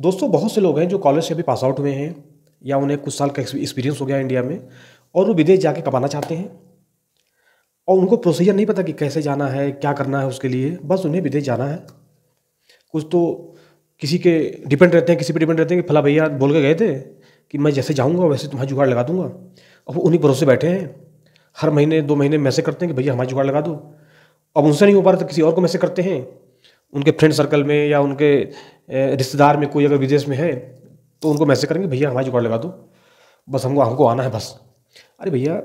दोस्तों बहुत से लोग हैं जो कॉलेज से अभी पास आउट हुए हैं या उन्हें कुछ साल का एक्सपीरियंस हो गया इंडिया में और वो विदेश जाके कमाना चाहते हैं और उनको प्रोसीजर नहीं पता कि कैसे जाना है क्या करना है उसके लिए बस उन्हें विदेश जाना है कुछ तो किसी के डिपेंड रहते हैं किसी पर डिपेंड रहते हैं कि फला भैया बोल के गए थे कि मैं जैसे जाऊँगा वैसे तुम्हारा जुगाड़ लगा दूंगा अब वो उन्हीं भरोसे बैठे हैं हर महीने दो महीने मैसेज करते हैं कि भैया हमारा जुगाड़ लगा दो अब उनसे नहीं हो पा रहा तो किसी और को मैसेज करते हैं उनके फ्रेंड सर्कल में या उनके रिश्तेदार में कोई अगर विदेश में है तो उनको मैसेज करेंगे भैया हमारी जुगाड़ लगा दो बस हमको हमको आना है बस अरे भैया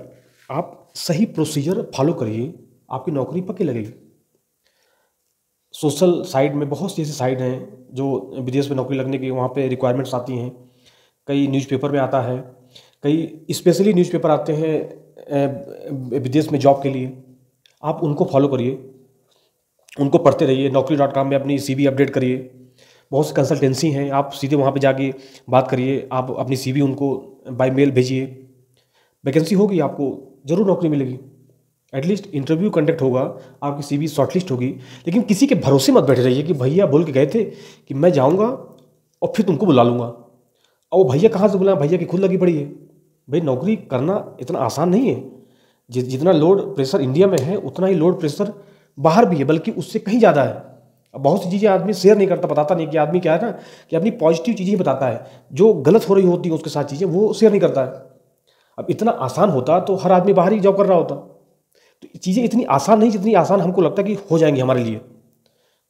आप सही प्रोसीजर फॉलो करिए आपकी नौकरी पक्की लगेगी सोशल साइड में बहुत सी ऐसी साइड हैं जो विदेश में नौकरी लगने की वहाँ पे रिक्वायरमेंट्स आती हैं कई न्यूज़पेपर में आता है कई स्पेशली न्यूज़पेपर आते हैं विदेश में जॉब के लिए आप उनको फॉलो करिए उनको पढ़ते रहिए नौकरी डॉट कॉम में अपनी सी अपडेट करिए बहुत सी कंसल्टेंसी हैं आप सीधे वहाँ पे जाके बात करिए आप अपनी सीवी उनको बाय मेल भेजिए वैकेंसी होगी आपको ज़रूर नौकरी मिलेगी एटलीस्ट इंटरव्यू कंडक्ट होगा आपकी सीवी शॉर्टलिस्ट होगी लेकिन किसी के भरोसे मत बैठे रहिए कि भैया बोल के गए थे कि मैं जाऊँगा और फिर तुमको बुला लूँगा और वो भैया कहाँ से बुलाया भैया की खुद लगी पड़ी है भाई नौकरी करना इतना आसान नहीं है जितना लोड प्रेशर इंडिया में है उतना ही लोड प्रेशर बाहर भी है बल्कि उससे कहीं ज़्यादा है बहुत सी चीज़ें आदमी शेयर नहीं करता बताता नहीं कि आदमी क्या है ना कि अपनी पॉजिटिव चीज़ें ही बताता है जो गलत हो रही होती है उसके साथ चीज़ें वो शेयर नहीं करता है अब इतना आसान होता तो हर आदमी बाहर ही जॉब कर रहा होता तो चीज़ें इतनी आसान नहीं जितनी आसान हमको लगता है कि हो जाएंगी हमारे लिए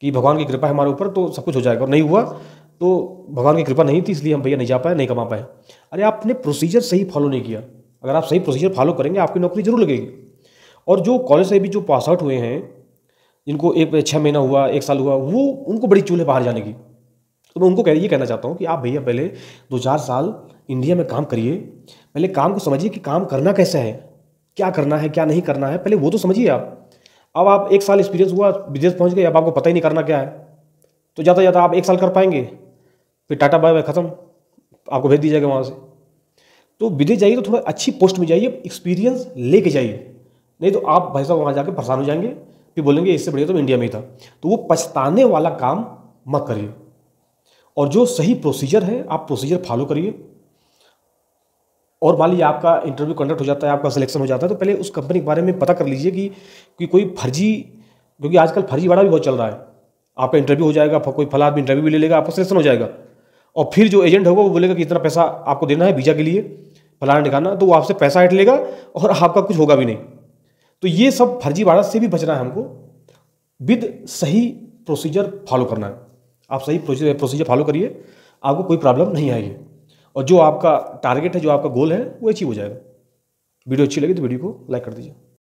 कि भगवान की कृपा है हमारे ऊपर तो सब कुछ हो जाएगा और नहीं हुआ तो भगवान की कृपा नहीं थी इसलिए हम भैया नहीं जा पाए नहीं कमा पाए अरे आपने प्रोसीजर सही फॉलो नहीं किया अगर आप सही प्रोसीजर फॉलो करेंगे आपकी नौकरी जरूर लगेगी और जो कॉलेज से भी जो पास आउट हुए हैं जिनको एक छः महीना हुआ एक साल हुआ वो उनको बड़ी चूल्हे है बाहर जाने की तो मैं उनको कह ये कहना चाहता हूँ कि आप भैया पहले दो चार साल इंडिया में काम करिए पहले काम को समझिए कि काम करना कैसा है क्या करना है क्या नहीं करना है पहले वो तो समझिए आप अब आप एक साल एक्सपीरियंस हुआ विदेश पहुँच गए अब आपको पता ही नहीं करना क्या है तो ज़्यादा ज़्यादा आप एक साल कर पाएंगे फिर टाटा बाय बाय ख़त्म आपको भेज दिया जाएगा वहाँ से तो विदेश जाइए तो थोड़ा अच्छी पोस्ट में जाइए एक्सपीरियंस लेके जाइए नहीं तो आप भाई साहब वहाँ जाके परेशान हो जाएंगे फिर बोलेंगे इससे बढ़िया तो इंडिया में ही था तो वो पछताने वाला काम मत करिए और जो सही प्रोसीजर है आप प्रोसीजर फॉलो करिए और मान लीजिए आपका इंटरव्यू कंडक्ट हो जाता है आपका सिलेक्शन हो जाता है तो पहले उस कंपनी के बारे में पता कर लीजिए कि, कि कोई फर्जी क्योंकि आजकल फर्जी फर्जीवाड़ा भी बहुत चल रहा है आपका इंटरव्यू हो जाएगा कोई फला आदमी इंटरव्यू भी ले लेगा आपका सिलेक्शन हो जाएगा और फिर जो एजेंट होगा वो बोलेगा कि इतना पैसा आपको देना है वीज़ा के लिए फलाना ठिकाना तो वो आपसे पैसा हट लेगा और आपका कुछ होगा भी नहीं तो ये सब फर्जीवाड़ा से भी बचना है हमको विद सही प्रोसीजर फॉलो करना है आप सही प्रोसीजर फॉलो करिए आपको कोई प्रॉब्लम नहीं आएगी और जो आपका टारगेट है जो आपका गोल है वो अचीव हो जाएगा वीडियो अच्छी लगी तो वीडियो को लाइक कर दीजिए